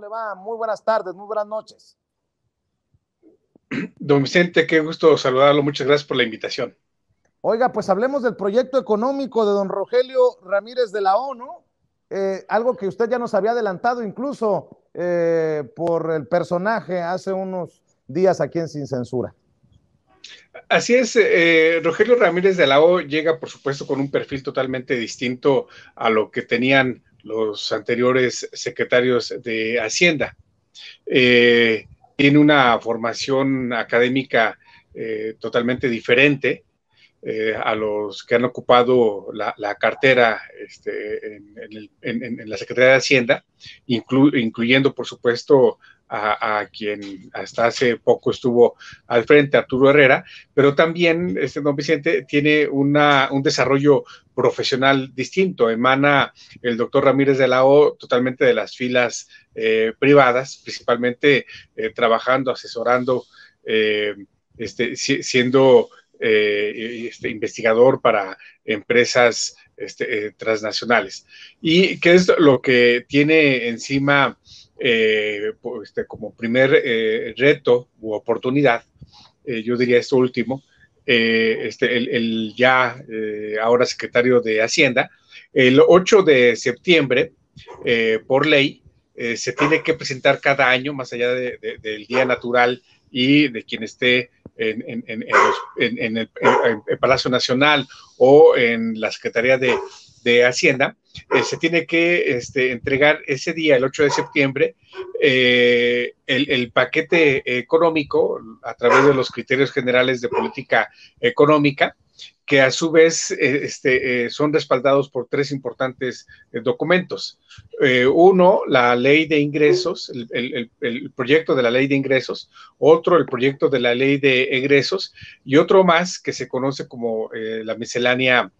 le va? Muy buenas tardes, muy buenas noches. Don Vicente, qué gusto saludarlo. Muchas gracias por la invitación. Oiga, pues hablemos del proyecto económico de don Rogelio Ramírez de la O, ¿no? Eh, algo que usted ya nos había adelantado incluso eh, por el personaje hace unos días aquí en Sin Censura. Así es, eh, Rogelio Ramírez de la O llega, por supuesto, con un perfil totalmente distinto a lo que tenían los anteriores secretarios de Hacienda. Eh, tiene una formación académica eh, totalmente diferente eh, a los que han ocupado la, cartera este, en, la Secretaría de Hacienda, incluyendo, por supuesto, a, quien hasta hace poco estuvo al frente, Arturo Herrera, pero también este don Vicente tiene un desarrollo profesional distinto. Emana el doctor Ramírez de la O totalmente de las filas eh, privadas, principalmente eh, trabajando, asesorando, eh, este, siendo este, investigador para empresas este, transnacionales. ¿Y qué es lo que tiene encima? Eh, este, como primer eh, reto u oportunidad, eh, yo diría esto último, este, el, ya ahora secretario de Hacienda, el 8 de septiembre, por ley, se tiene que presentar cada año, más allá del día natural y de quien esté en, en, el, Palacio Nacional o en la Secretaría de de Hacienda, eh, se tiene que este, entregar ese día, el 8 de septiembre, eh, el, paquete económico a través de los criterios generales de política económica, que a su vez eh, este, son respaldados por tres importantes documentos. uno, la ley de ingresos, el, proyecto de la ley de ingresos, otro, el proyecto de la ley de egresos y otro más que se conoce como la miscelánea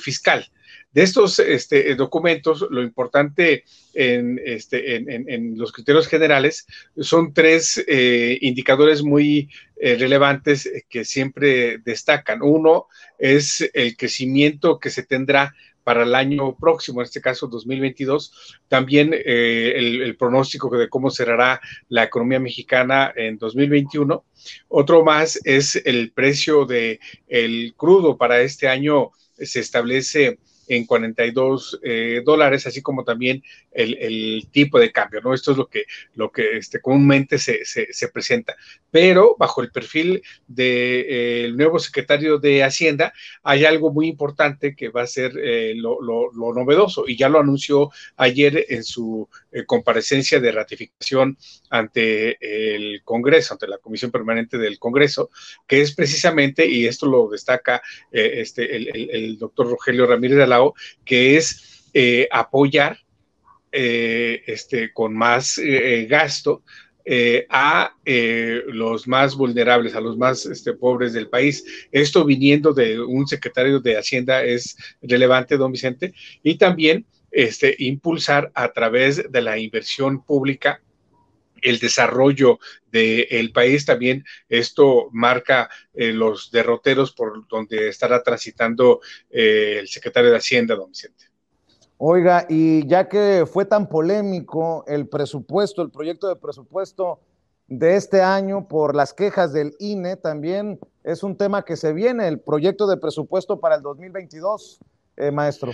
fiscal. De estos este, eh, documentos, lo importante este, en, los criterios generales son tres eh, indicadores muy eh, relevantes que siempre destacan. Uno es el crecimiento que se tendrá para el año próximo, en este caso 2022. También el, el, pronóstico de cómo cerrará la economía mexicana en 2021. Otro más es el precio del el crudo para este año se establece en 42 eh, dólares, así como también el, tipo de cambio, ¿no? Esto es lo que, lo que este, comúnmente se, se, presenta. Pero bajo el perfil del de, eh, nuevo secretario de Hacienda, hay algo muy importante que va a ser eh, lo, lo, lo, novedoso y ya lo anunció ayer en su eh, comparecencia de ratificación ante el Congreso, ante la Comisión Permanente del Congreso, que es precisamente, y esto lo destaca este, el, el doctor Rogelio Ramírez de la que es eh, apoyar eh, este, con más eh, gasto a los más vulnerables, a los más este, pobres del país. Esto viniendo de un secretario de Hacienda es relevante, don Vicente, y también este, impulsar a través de la inversión pública el desarrollo del país. También esto marca eh, los derroteros por donde estará transitando eh, el secretario de Hacienda, don Vicente. Oiga, y ya que fue tan polémico el presupuesto, el proyecto de presupuesto de este año por las quejas del INE, también es un tema que se viene, el proyecto de presupuesto para el 2022, eh, maestro.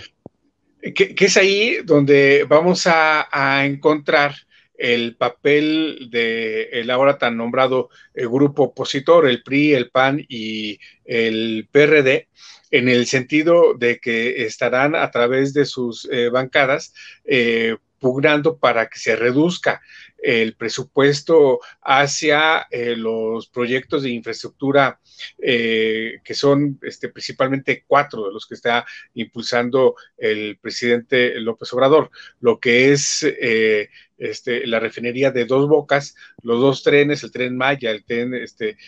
Que, es ahí donde vamos a encontrar el papel de el ahora tan nombrado eh, grupo opositor, el PRI, el PAN y el PRD, en el sentido de que estarán a través de sus eh, bancadas eh, pugnando para que se reduzca el presupuesto hacia eh, los proyectos de infraestructura, eh, que son este, principalmente cuatro de los que está impulsando el presidente López Obrador, lo que es... Eh, este, la refinería de dos bocas, los dos trenes, el tren Maya, el tren este,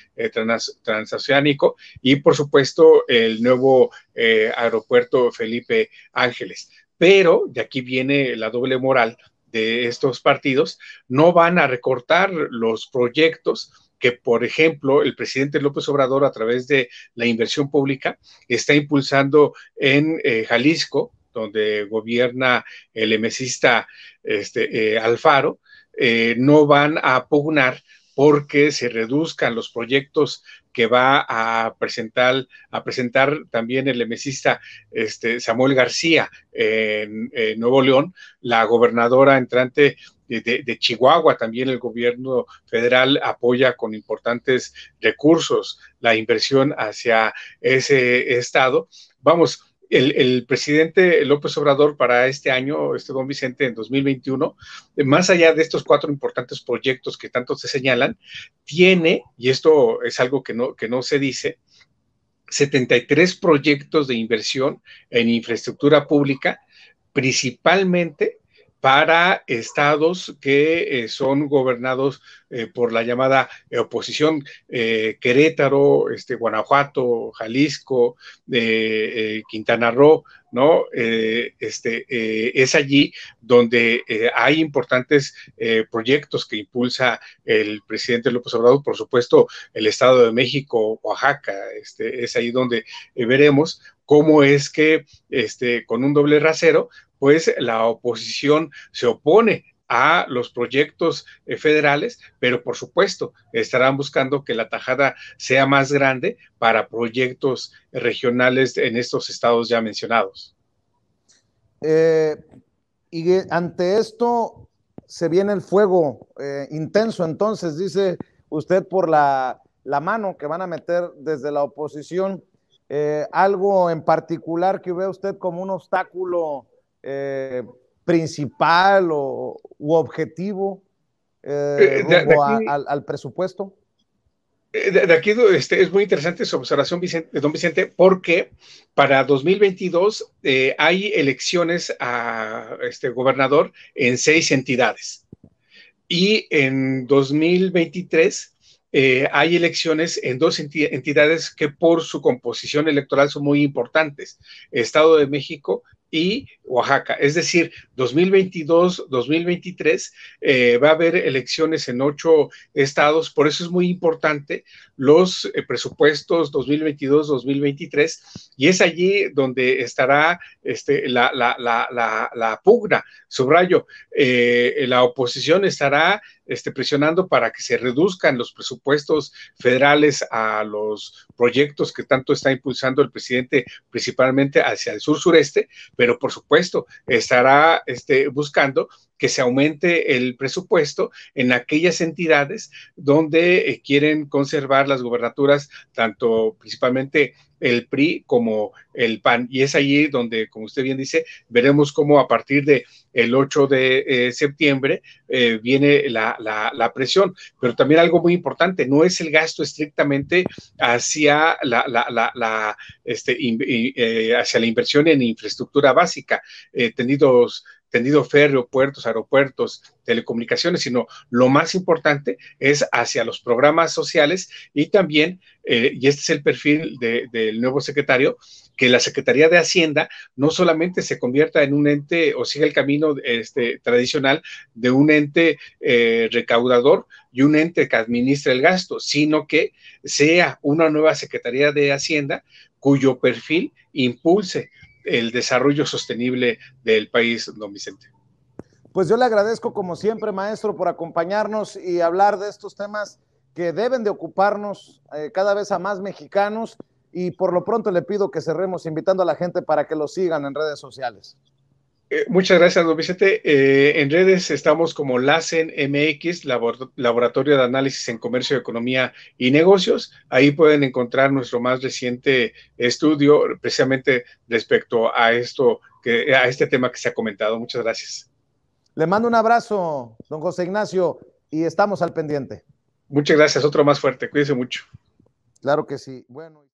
transoceánico y por supuesto el nuevo aeropuerto Felipe Ángeles. Pero, de aquí viene la doble moral, de estos partidos no van a recortar los proyectos que, por ejemplo, el presidente López Obrador, a través de la inversión pública, está impulsando en eh, Jalisco, donde gobierna el emesista este, eh, Alfaro, eh, no van a pugnar porque se reduzcan los proyectos que va a presentar, a presentar también el emesista este, Samuel García en, Nuevo León, la gobernadora entrante de, Chihuahua también el gobierno federal apoya con importantes recursos la inversión hacia ese estado. Vamos, el, presidente López Obrador para este año, este don Vicente, en 2021, eh, más allá de estos cuatro importantes proyectos que tanto se señalan, tiene, y esto es algo que no, que no se dice, 73 proyectos de inversión en infraestructura pública, principalmente para estados que eh, son gobernados eh, por la llamada eh, oposición, Querétaro, este, Guanajuato, Jalisco, Quintana Roo, ¿no? este, es allí donde hay importantes proyectos que impulsa el presidente López Obrador, por supuesto, el Estado de México, Oaxaca, este, es ahí donde veremos cómo es que este, con un doble rasero pues la oposición se opone a los proyectos eh, federales, pero por supuesto estarán buscando que la tajada sea más grande para proyectos regionales en estos estados ya mencionados. Eh, y ante esto se viene el fuego eh, intenso, entonces dice usted por la, la, mano que van a meter desde la oposición, algo en particular que ve usted como un obstáculo eh, principal o, u objetivo eh, eh, al, presupuesto? De, aquí este, es muy interesante su observación, don Vicente, porque para 2022 hay elecciones a este gobernador en seis entidades y en 2023 hay elecciones en dos entidades que por su composición electoral son muy importantes, Estado de México y Oaxaca. Es decir, 2022-2023 eh, va a haber elecciones en ocho estados, por eso es muy importante los eh, presupuestos 2022-2023 y es allí donde estará este, la, pugna. Subrayo, eh, la oposición estará este, presionando para que se reduzcan los presupuestos federales a los proyectos que tanto está impulsando el presidente, principalmente hacia el sur sureste, pero por supuesto estará este, buscando que se aumente el presupuesto en aquellas entidades donde eh, quieren conservar las gubernaturas, tanto principalmente el PRI como el PAN. Y es allí donde, como usted bien dice, veremos cómo a partir de el 8 de eh, septiembre eh, viene la, la, presión. Pero también algo muy importante, no es el gasto estrictamente hacia la, la este, hacia la inversión en infraestructura básica, tenidos tendido férreo, puertos, aeropuertos, telecomunicaciones, sino lo más importante es hacia los programas sociales y también, eh, y este es el perfil del nuevo secretario, que la Secretaría de Hacienda no solamente se convierta en un ente o siga el camino este, tradicional de un ente eh, recaudador y un ente que administra el gasto, sino que sea una nueva Secretaría de Hacienda cuyo perfil impulse el desarrollo sostenible del país, don Vicente. Pues yo le agradezco como siempre, maestro, por acompañarnos y hablar de estos temas que deben de ocuparnos eh, cada vez a más mexicanos y por lo pronto le pido que cerremos invitando a la gente para que lo sigan en redes sociales. Eh, muchas gracias, don Vicente. Eh, en redes estamos como LACEN MX, Laboratorio de Análisis en Comercio, Economía y Negocios. Ahí pueden encontrar nuestro más reciente estudio precisamente respecto a esto, que, a este tema que se ha comentado. Muchas gracias. Le mando un abrazo, don José Ignacio, y estamos al pendiente. Muchas gracias, otro más fuerte. Cuídense mucho. Claro que sí. Bueno.